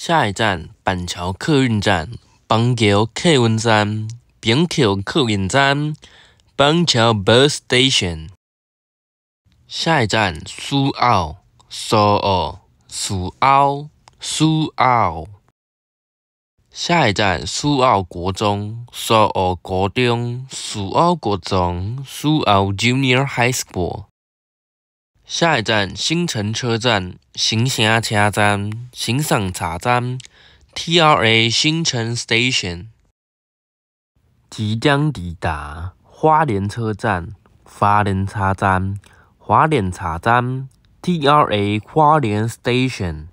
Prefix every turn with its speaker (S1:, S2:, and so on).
S1: 下一站板桥客运站，板桥客运站，板桥客运站，板桥 Bus Station。下一站苏澳，苏澳，苏澳，苏澳。下一站苏澳国中，苏澳国中，苏澳国中，苏澳 Junior High School。下一站，新城车站，行城车站，行尚茶站，TRA 新城 Station，即将抵达花莲车站，花莲茶站，花莲茶站，TRA 花莲 Station。